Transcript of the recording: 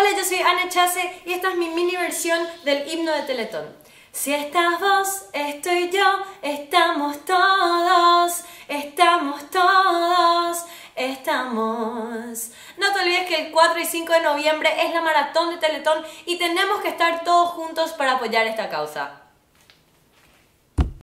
Hola, yo soy Ana Chase y esta es mi mini versión del himno de Teletón. Si estás vos, estoy yo, estamos todos, estamos todos, estamos. No te olvides que el 4 y 5 de noviembre es la maratón de Teletón y tenemos que estar todos juntos para apoyar esta causa.